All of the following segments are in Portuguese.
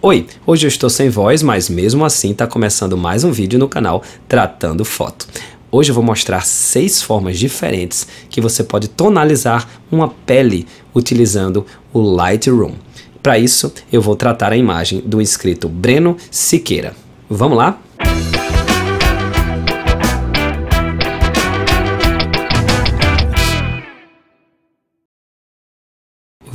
Oi, hoje eu estou sem voz, mas mesmo assim está começando mais um vídeo no canal Tratando Foto. Hoje eu vou mostrar seis formas diferentes que você pode tonalizar uma pele utilizando o Lightroom. Para isso, eu vou tratar a imagem do inscrito Breno Siqueira. Vamos lá? Música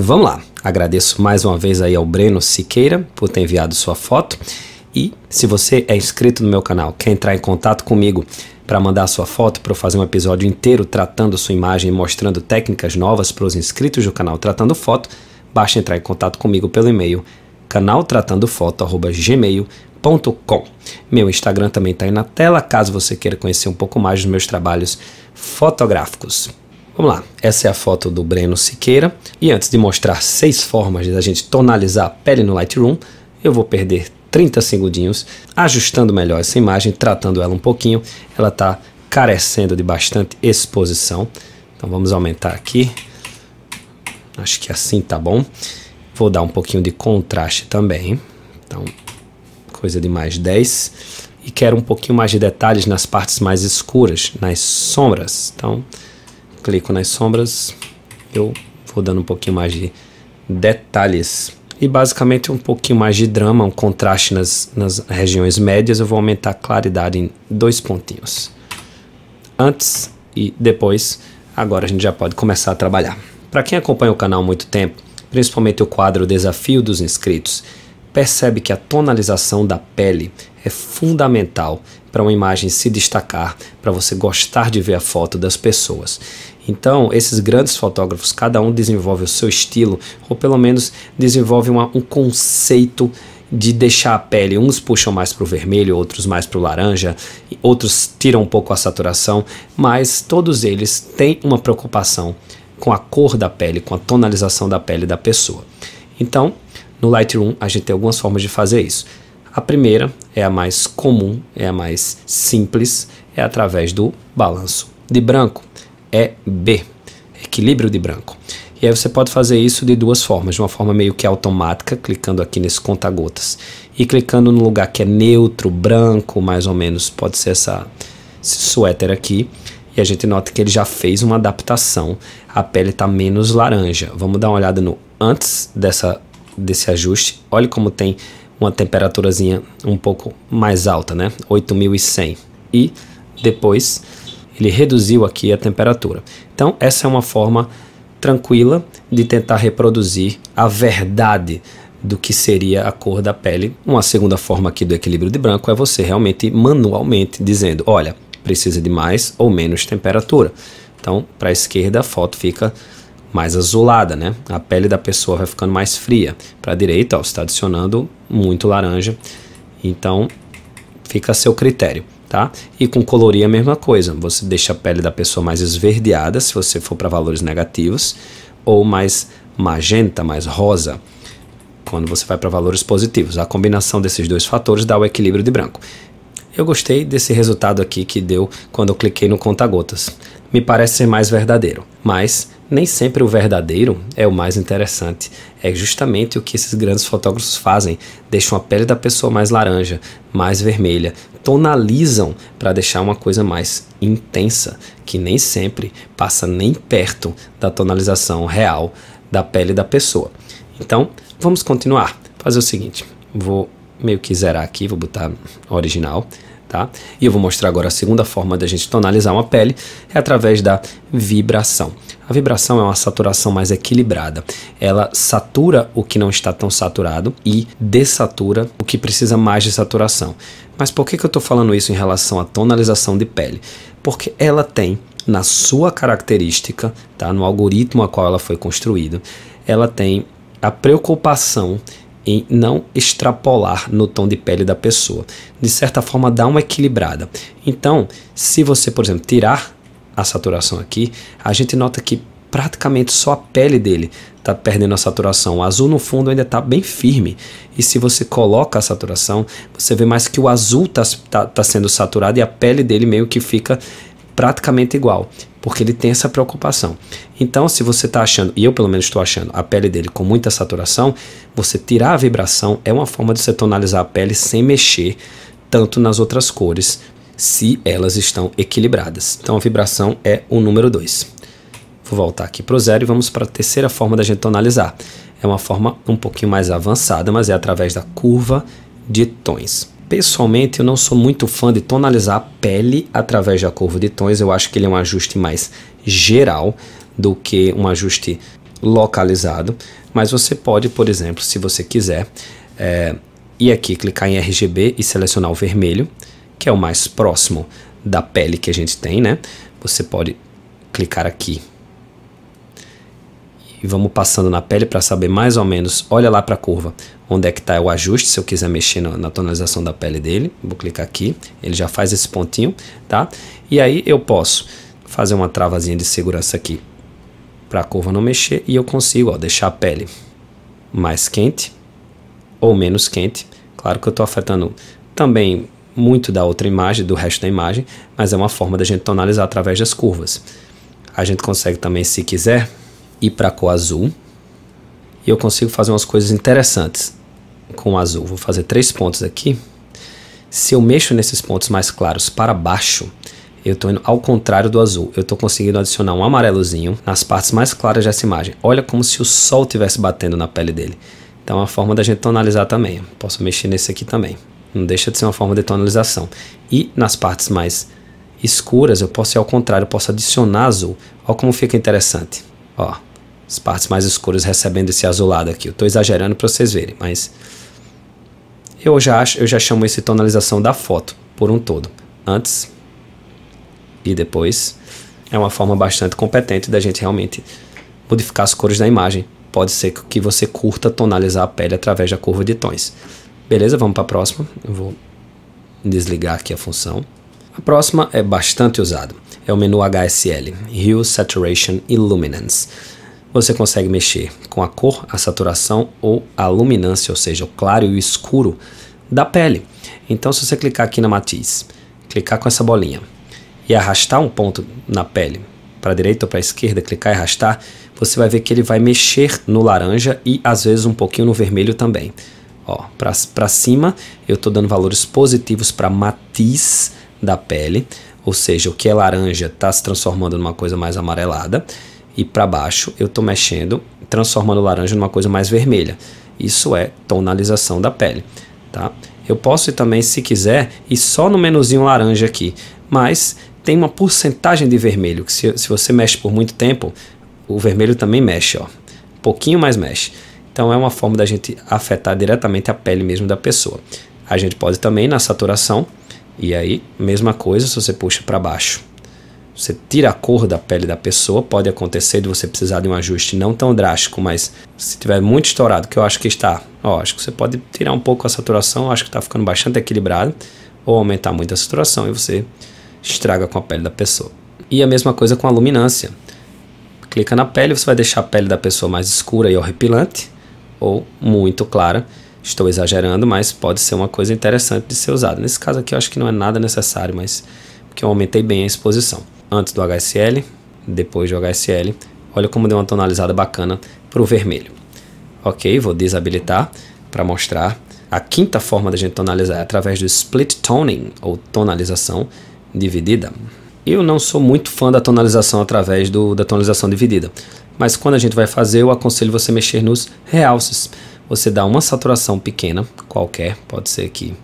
Vamos lá. Agradeço mais uma vez aí ao Breno Siqueira por ter enviado sua foto. E se você é inscrito no meu canal, quer entrar em contato comigo para mandar sua foto, para eu fazer um episódio inteiro tratando sua imagem e mostrando técnicas novas para os inscritos do canal Tratando Foto, basta entrar em contato comigo pelo e-mail canaltratandofoto.gmail.com Meu Instagram também está aí na tela, caso você queira conhecer um pouco mais dos meus trabalhos fotográficos. Vamos lá, essa é a foto do Breno Siqueira. E antes de mostrar seis formas da gente tonalizar a pele no Lightroom, eu vou perder 30 segundinhos ajustando melhor essa imagem, tratando ela um pouquinho. Ela está carecendo de bastante exposição. Então vamos aumentar aqui. Acho que assim tá bom. Vou dar um pouquinho de contraste também. Então, coisa de mais 10. E quero um pouquinho mais de detalhes nas partes mais escuras, nas sombras. Então, clico nas sombras, eu vou dando um pouquinho mais de detalhes. E basicamente um pouquinho mais de drama, um contraste nas, nas regiões médias, eu vou aumentar a claridade em dois pontinhos. Antes e depois, agora a gente já pode começar a trabalhar. Para quem acompanha o canal há muito tempo, principalmente o quadro Desafio dos Inscritos, percebe que a tonalização da pele é fundamental para uma imagem se destacar, para você gostar de ver a foto das pessoas. Então, esses grandes fotógrafos, cada um desenvolve o seu estilo, ou pelo menos desenvolve uma, um conceito de deixar a pele, uns puxam mais para o vermelho, outros mais para o laranja, outros tiram um pouco a saturação, mas todos eles têm uma preocupação com a cor da pele, com a tonalização da pele da pessoa. Então, no Lightroom a gente tem algumas formas de fazer isso. A primeira é a mais comum, é a mais simples, é através do balanço de branco é B, equilíbrio de branco. E aí você pode fazer isso de duas formas, de uma forma meio que automática, clicando aqui nesse conta-gotas e clicando no lugar que é neutro, branco, mais ou menos, pode ser essa, esse suéter aqui. E a gente nota que ele já fez uma adaptação, a pele está menos laranja. Vamos dar uma olhada no antes dessa, desse ajuste. Olha como tem uma temperaturazinha um pouco mais alta, né? 8100. E depois ele reduziu aqui a temperatura. Então, essa é uma forma tranquila de tentar reproduzir a verdade do que seria a cor da pele. Uma segunda forma aqui do equilíbrio de branco é você realmente manualmente dizendo, olha, precisa de mais ou menos temperatura. Então, para a esquerda a foto fica mais azulada, né? A pele da pessoa vai ficando mais fria. Para a direita, ó, você está adicionando muito laranja. Então, fica a seu critério tá? E com colorir a mesma coisa, você deixa a pele da pessoa mais esverdeada, se você for para valores negativos, ou mais magenta, mais rosa, quando você vai para valores positivos. A combinação desses dois fatores dá o equilíbrio de branco. Eu gostei desse resultado aqui que deu quando eu cliquei no conta-gotas. Me parece ser mais verdadeiro, mas nem sempre o verdadeiro é o mais interessante. É justamente o que esses grandes fotógrafos fazem: deixam a pele da pessoa mais laranja, mais vermelha, tonalizam para deixar uma coisa mais intensa, que nem sempre passa nem perto da tonalização real da pele da pessoa. Então, vamos continuar. Fazer o seguinte: vou meio que zerar aqui, vou botar original. Tá? E eu vou mostrar agora a segunda forma da gente tonalizar uma pele é através da vibração. A vibração é uma saturação mais equilibrada. Ela satura o que não está tão saturado e dessatura o que precisa mais de saturação. Mas por que, que eu estou falando isso em relação à tonalização de pele? Porque ela tem na sua característica, tá? no algoritmo a qual ela foi construída, ela tem a preocupação em não extrapolar no tom de pele da pessoa. De certa forma, dá uma equilibrada. Então, se você, por exemplo, tirar a saturação aqui, a gente nota que praticamente só a pele dele está perdendo a saturação. O azul no fundo ainda está bem firme. E se você coloca a saturação, você vê mais que o azul está tá, tá sendo saturado e a pele dele meio que fica praticamente igual, porque ele tem essa preocupação. Então, se você está achando, e eu pelo menos estou achando, a pele dele com muita saturação, você tirar a vibração é uma forma de você tonalizar a pele sem mexer tanto nas outras cores, se elas estão equilibradas. Então, a vibração é o número 2. Vou voltar aqui para o zero e vamos para a terceira forma da gente tonalizar. É uma forma um pouquinho mais avançada, mas é através da curva de tons. Pessoalmente, eu não sou muito fã de tonalizar a pele através da curva de tons. Eu acho que ele é um ajuste mais geral do que um ajuste localizado. Mas você pode, por exemplo, se você quiser, é, ir aqui, clicar em RGB e selecionar o vermelho, que é o mais próximo da pele que a gente tem, né? Você pode clicar aqui e vamos passando na pele para saber mais ou menos, olha lá para a curva, onde é que está o ajuste, se eu quiser mexer na, na, tonalização da pele dele, vou clicar aqui, ele já faz esse pontinho, tá? E aí eu posso fazer uma travazinha de segurança aqui para a curva não mexer e eu consigo ó, deixar a pele mais quente ou menos quente. Claro que eu estou afetando também muito da outra imagem, do resto da imagem, mas é uma forma da gente tonalizar através das curvas. A gente consegue também, se quiser, ir para a cor azul e eu consigo fazer umas coisas interessantes com o azul. Vou fazer três pontos aqui. Se eu mexo nesses pontos mais claros para baixo, eu estou indo ao contrário do azul. Eu estou conseguindo adicionar um amarelozinho nas partes mais claras dessa imagem. Olha como se o sol estivesse batendo na pele dele. Então é uma forma da gente tonalizar também. Posso mexer nesse aqui também. Não deixa de ser uma forma de tonalização. E nas partes mais escuras, eu posso ir ao contrário, eu posso adicionar azul. Olha como fica interessante. Ó, as partes mais escuras recebendo esse azulado aqui. Eu estou exagerando para vocês verem, mas eu já acho, eu já chamo isso de tonalização da foto por um todo. Antes e depois é uma forma bastante competente da gente realmente modificar as cores da imagem. Pode ser que você curta tonalizar a pele através da curva de tons. Beleza, vamos para a próxima. Eu vou desligar aqui a função. A próxima é bastante usada. É o menu HSL, Hue Saturation Illuminance você consegue mexer com a cor, a saturação ou a luminância, ou seja, o claro e o escuro da pele. Então, se você clicar aqui na matiz, clicar com essa bolinha e arrastar um ponto na pele para a direita ou para a esquerda, clicar e arrastar, você vai ver que ele vai mexer no laranja e às vezes um pouquinho no vermelho também. Ó, para cima eu estou dando valores positivos para matiz da pele, ou seja, o que é laranja está se transformando numa coisa mais amarelada e para baixo, eu estou mexendo, transformando o laranja numa coisa mais vermelha. Isso é tonalização da pele, tá? Eu posso ir também, se quiser, ir só no menuzinho laranja aqui, mas tem uma porcentagem de vermelho, que se, se você mexe por muito tempo, o vermelho também mexe, ó. Um pouquinho mais mexe. Então é uma forma da gente afetar diretamente a pele mesmo da pessoa. A gente pode também na saturação, e aí, mesma coisa, se você puxa para baixo você tira a cor da pele da pessoa, pode acontecer de você precisar de um ajuste não tão drástico, mas se tiver muito estourado, que eu acho que está, ó, acho que você pode tirar um pouco a saturação, acho que está ficando bastante equilibrado, ou aumentar muito a saturação e você estraga com a pele da pessoa. E a mesma coisa com a luminância. Clica na pele, você vai deixar a pele da pessoa mais escura e horripilante, ou muito clara. Estou exagerando, mas pode ser uma coisa interessante de ser usada. Nesse caso aqui, eu acho que não é nada necessário, mas porque eu aumentei bem a exposição antes do HSL, depois do HSL. Olha como deu uma tonalizada bacana para o vermelho. Ok, vou desabilitar para mostrar. A quinta forma da gente tonalizar é através do split toning, ou tonalização dividida. Eu não sou muito fã da tonalização através do, da tonalização dividida, mas quando a gente vai fazer, eu aconselho você mexer nos realces. Você dá uma saturação pequena, qualquer, pode ser aqui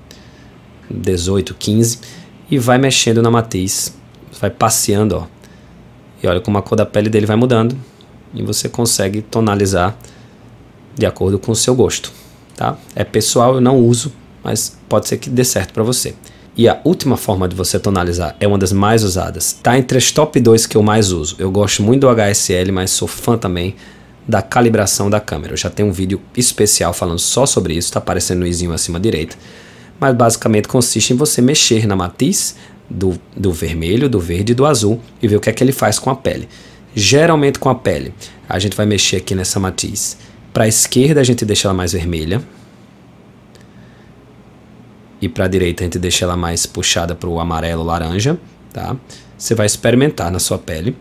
18, 15, e vai mexendo na matriz vai passeando, ó. E olha como a cor da pele dele vai mudando e você consegue tonalizar de acordo com o seu gosto, tá? É pessoal, eu não uso, mas pode ser que dê certo para você. E a última forma de você tonalizar é uma das mais usadas. Tá entre as top 2 que eu mais uso. Eu gosto muito do HSL, mas sou fã também da calibração da câmera. Eu já tenho um vídeo especial falando só sobre isso, tá aparecendo no izinho acima direita. Mas basicamente consiste em você mexer na matiz, do, do vermelho, do verde e do azul e ver o que é que ele faz com a pele. Geralmente com a pele, a gente vai mexer aqui nessa matiz. Para a esquerda a gente deixa ela mais vermelha. E para a direita a gente deixa ela mais puxada para o amarelo laranja, tá? Você vai experimentar na sua pele.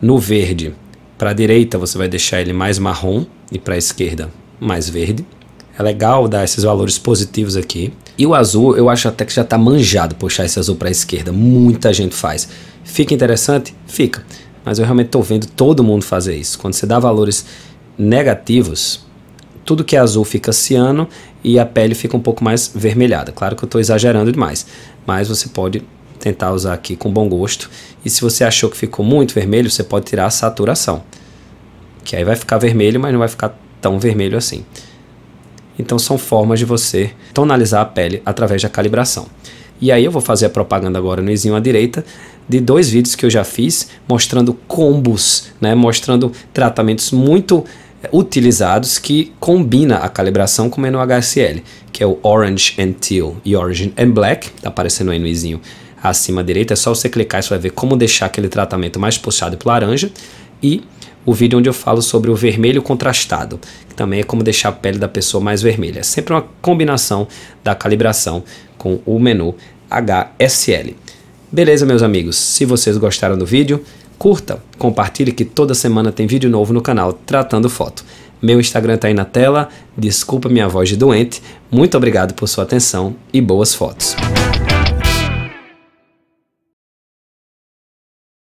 No verde, para a direita você vai deixar ele mais marrom e para a esquerda mais verde. É legal dar esses valores positivos aqui. E o azul, eu acho até que já está manjado puxar esse azul para a esquerda. Muita gente faz. Fica interessante? Fica. Mas eu realmente estou vendo todo mundo fazer isso. Quando você dá valores negativos, tudo que é azul fica ciano e a pele fica um pouco mais vermelhada. Claro que eu estou exagerando demais, mas você pode tentar usar aqui com bom gosto. E se você achou que ficou muito vermelho, você pode tirar a saturação. Que aí vai ficar vermelho, mas não vai ficar tão vermelho assim. Então são formas de você tonalizar a pele através da calibração. E aí eu vou fazer a propaganda agora no izinho à direita de dois vídeos que eu já fiz mostrando combos, né, mostrando tratamentos muito eh, utilizados que combina a calibração com o menu HSL, que é o Orange and Teal e Orange and Black, tá aparecendo aí no izinho acima à direita, é só você clicar e você vai ver como deixar aquele tratamento mais puxado para laranja e o vídeo onde eu falo sobre o vermelho contrastado, que também é como deixar a pele da pessoa mais vermelha. É sempre uma combinação da calibração com o menu HSL. Beleza, meus amigos? Se vocês gostaram do vídeo, curta, compartilhe que toda semana tem vídeo novo no canal Tratando Foto. Meu Instagram está aí na tela, desculpa minha voz de doente, muito obrigado por sua atenção e boas fotos.